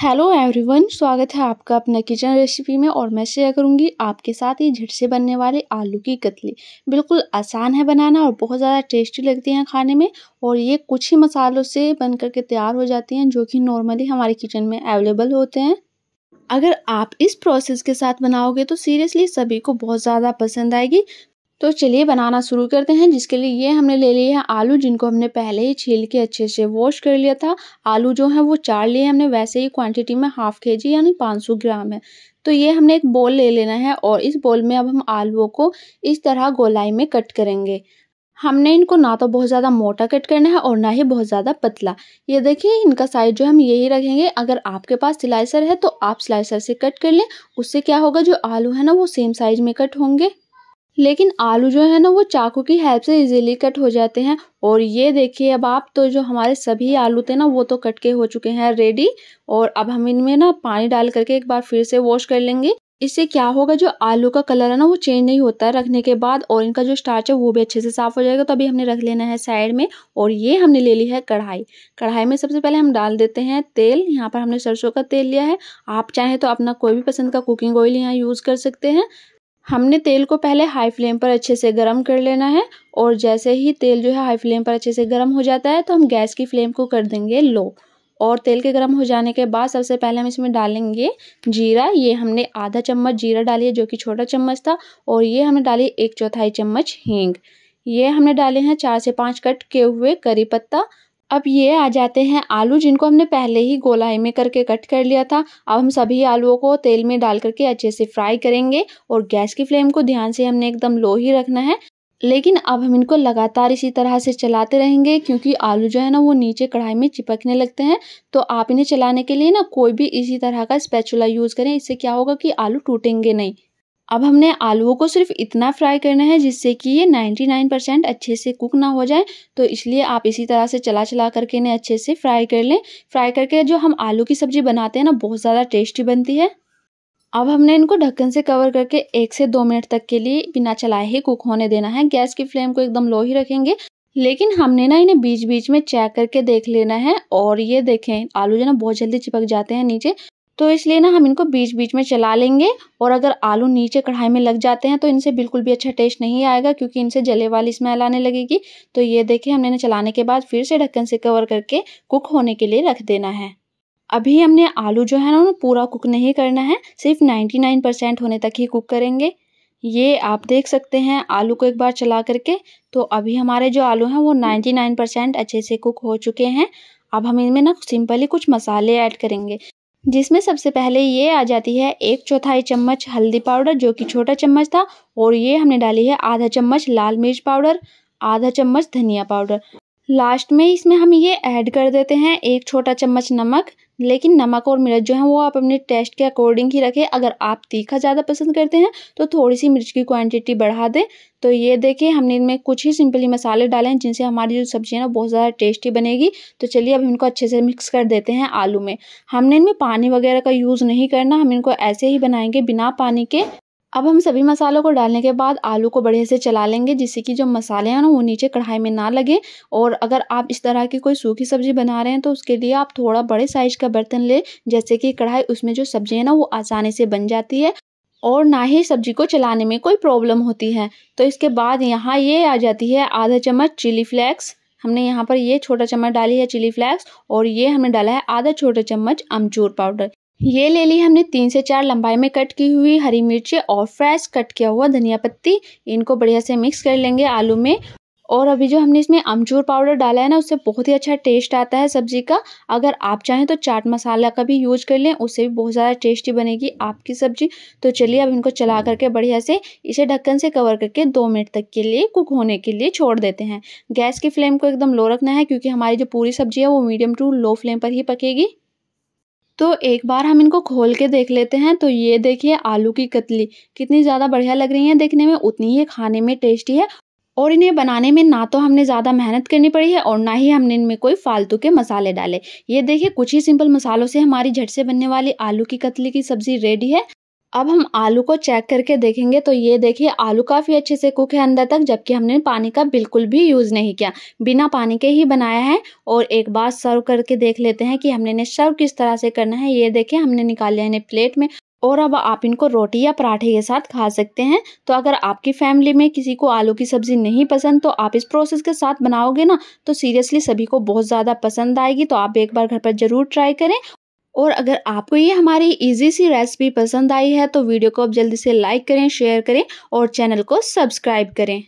hello everyone स्वागत है आपका अपना किचन रेसिपी में और मैं शेयर करूंगी आपके साथ ही झट से बनने वाले आलू की कतली बिल्कुल आसान है बनाना और बहुत ज़्यादा टेस्टी लगती हैं खाने में और ये कुछ ही मसालों से बन करके तैयार हो जाती हैं जो कि नॉर्मली हमारे किचन में अवेलेबल होते हैं अगर आप इस प्रोसेस के साथ बनाओगे तो सीरियसली सभी को बहुत ज़्यादा पसंद आएगी तो चलिए बनाना शुरू करते हैं जिसके लिए ये हमने ले लिए हैं आलू जिनको हमने पहले ही छील के अच्छे से वॉश कर लिया था आलू जो है वो चार लिए हमने वैसे ही क्वांटिटी में हाफ के जी यानी 500 ग्राम है तो ये हमने एक बोल ले लेना है और इस बोल में अब हम आलूओं को इस तरह गोलाई में कट करेंगे हमने इनको ना तो बहुत ज़्यादा मोटा कट करना है और ना ही बहुत ज़्यादा पतला ये देखिए इनका साइज जो हम यही रखेंगे अगर आपके पास स्लाइसर है तो आप स्लाइसर से कट कर लें उससे क्या होगा जो आलू है ना वो सेम साइज में कट होंगे लेकिन आलू जो है ना वो चाकू की हेल्प से इजीली कट हो जाते हैं और ये देखिए अब आप तो जो हमारे सभी आलू थे ना वो तो कट के हो चुके हैं रेडी और अब हम इनमें ना पानी डाल करके एक बार फिर से वॉश कर लेंगे इससे क्या होगा जो आलू का कलर है ना वो चेंज नहीं होता है रखने के बाद और इनका जो स्टार्च है वो भी अच्छे से साफ हो जाएगा तो अभी हमने रख लेना है साइड में और ये हमने ले ली है कढ़ाई कढ़ाई में सबसे पहले हम डाल देते हैं तेल यहाँ पर हमने सरसों का तेल लिया है आप चाहें तो अपना कोई भी पसंद का कुकिंग ऑयल यहाँ यूज़ कर सकते हैं हमने तेल को पहले हाई फ्लेम पर अच्छे से गर्म कर लेना है और जैसे ही तेल जो है हाई फ्लेम पर अच्छे से गर्म हो जाता है तो हम गैस की फ्लेम को कर देंगे लो और तेल के गर्म हो जाने के बाद सबसे पहले हम इसमें डालेंगे जीरा ये हमने आधा चम्मच जीरा डाली है जो कि छोटा चम्मच था और ये हमने डाली एक चौथाई चम्मच हींग ये हमने डाले हैं चार से पाँच कट के हुए करी पत्ता अब ये आ जाते हैं आलू जिनको हमने पहले ही गोलाई में करके कट कर लिया था अब हम सभी आलुओं को तेल में डाल करके अच्छे से फ्राई करेंगे और गैस की फ्लेम को ध्यान से हमने एकदम लो ही रखना है लेकिन अब हम इनको लगातार इसी तरह से चलाते रहेंगे क्योंकि आलू जो है ना वो नीचे कढ़ाई में चिपकने लगते हैं तो आप इन्हें चलाने के लिए ना कोई भी इसी तरह का स्पैचुला यूज़ करें इससे क्या होगा कि आलू टूटेंगे नहीं अब हमने आलूओं को सिर्फ इतना फ्राई करना है जिससे कि ये 99 परसेंट अच्छे से कुक ना हो जाए तो इसलिए आप इसी तरह से चला चला करके इन्हें अच्छे से फ्राई कर लें फ्राई करके जो हम आलू की सब्ज़ी बनाते हैं ना बहुत ज़्यादा टेस्टी बनती है अब हमने इनको ढक्कन से कवर करके एक से दो मिनट तक के लिए बिना चलाए ही कुक होने देना है गैस की फ्लेम को एकदम लो ही रखेंगे लेकिन हमने ना इन्हें बीच बीच में चेक करके देख लेना है और ये देखें आलू जो ना बहुत जल्दी चिपक जाते हैं नीचे तो इसलिए ना हम इनको बीच बीच में चला लेंगे और अगर आलू नीचे कढ़ाई में लग जाते हैं तो इनसे बिल्कुल भी अच्छा टेस्ट नहीं आएगा क्योंकि इनसे जले वाली स्मेल आने लगेगी तो ये देखिए हमने इन्हें चलाने के बाद फिर से ढक्कन से कवर करके कुक होने के लिए रख देना है अभी हमने आलू जो है ना पूरा कुक नहीं करना है सिर्फ नाइन परसेंट होने तक ही कुक करेंगे ये आप देख सकते हैं आलू को एक बार चला करके तो अभी हमारे जो आलू हैं वो 99 परसेंट अच्छे से कुक हो चुके हैं अब हम इनमें ना सिंपली कुछ मसाले ऐड करेंगे जिसमें सबसे पहले ये आ जाती है एक चौथाई चम्मच हल्दी पाउडर जो कि छोटा चम्मच था और ये हमने डाली है आधा चम्मच लाल मिर्च पाउडर आधा चम्मच धनिया पाउडर लास्ट में इसमें हम ये ऐड कर देते हैं एक छोटा चम्मच नमक लेकिन नमक और मिर्च जो है वो आप अपने टेस्ट के अकॉर्डिंग ही रखें अगर आप तीखा ज़्यादा पसंद करते हैं तो थोड़ी सी मिर्च की क्वांटिटी बढ़ा दें तो ये देखें हमने इनमें कुछ ही सिंपली मसाले डाले हैं जिनसे हमारी जो सब्ज़ी है ना बहुत ज़्यादा टेस्टी बनेगी तो चलिए अब इनको अच्छे से मिक्स कर देते हैं आलू में हमने इनमें पानी वगैरह का यूज़ नहीं करना हम इनको ऐसे ही बनाएंगे बिना पानी के अब हम सभी मसालों को डालने के बाद आलू को बढ़िया से चला लेंगे जिससे कि जो मसाले हैं ना वो नीचे कढ़ाई में ना लगे और अगर आप इस तरह की कोई सूखी सब्जी बना रहे हैं तो उसके लिए आप थोड़ा बड़े साइज का बर्तन लें जैसे कि कढ़ाई उसमें जो सब्जी है ना वो आसानी से बन जाती है और ना ही सब्जी को चलाने में कोई प्रॉब्लम होती है तो इसके बाद यहाँ ये आ जाती है आधा चम्मच चिली फ्लेक्स हमने यहाँ पर ये छोटा चम्मच डाली है चिली फ्लेक्स और ये हमने डाला है आधा छोटा चम्मच अमचूर पाउडर ये ले ली हमने तीन से चार लंबाई में कट की हुई हरी मिर्ची और फ्रेश कट किया हुआ धनिया पत्ती इनको बढ़िया से मिक्स कर लेंगे आलू में और अभी जो हमने इसमें अमचूर पाउडर डाला है ना उससे बहुत ही अच्छा टेस्ट आता है सब्जी का अगर आप चाहें तो चाट मसाला का भी यूज कर लें उससे भी बहुत ज़्यादा टेस्टी बनेगी आपकी सब्जी तो चलिए अब इनको चला करके बढ़िया से इसे ढक्कन से कवर करके दो मिनट तक के लिए कुक होने के लिए छोड़ देते हैं गैस की फ्लेम को एकदम लो रखना है क्योंकि हमारी जो पूरी सब्जी है वो मीडियम टू लो फ्लेम पर ही पकेगी तो एक बार हम इनको खोल के देख लेते हैं तो ये देखिए आलू की कतली कितनी ज़्यादा बढ़िया लग रही है देखने में उतनी ही खाने में टेस्टी है और इन्हें बनाने में ना तो हमने ज़्यादा मेहनत करनी पड़ी है और ना ही हमने इनमें कोई फालतू के मसाले डाले ये देखिए कुछ ही सिंपल मसालों से हमारी झट से बनने वाली आलू की कतली की सब्ज़ी रेडी है अब हम आलू को चेक करके देखेंगे तो ये देखिए आलू काफ़ी अच्छे से कुक है अंदर तक जबकि हमने पानी का बिल्कुल भी यूज़ नहीं किया बिना पानी के ही बनाया है और एक बार सर्व करके देख लेते हैं कि हमने इन्हें सर्व किस तरह से करना है ये देखिए हमने निकाल लिया इन्हें प्लेट में और अब आप इनको रोटी या पराठे के साथ खा सकते हैं तो अगर आपकी फैमिली में किसी को आलू की सब्ज़ी नहीं पसंद तो आप इस प्रोसेस के साथ बनाओगे ना तो सीरियसली सभी को बहुत ज़्यादा पसंद आएगी तो आप एक बार घर पर ज़रूर ट्राई करें और अगर आपको ये हमारी इजी सी रेसिपी पसंद आई है तो वीडियो को आप जल्दी से लाइक करें शेयर करें और चैनल को सब्सक्राइब करें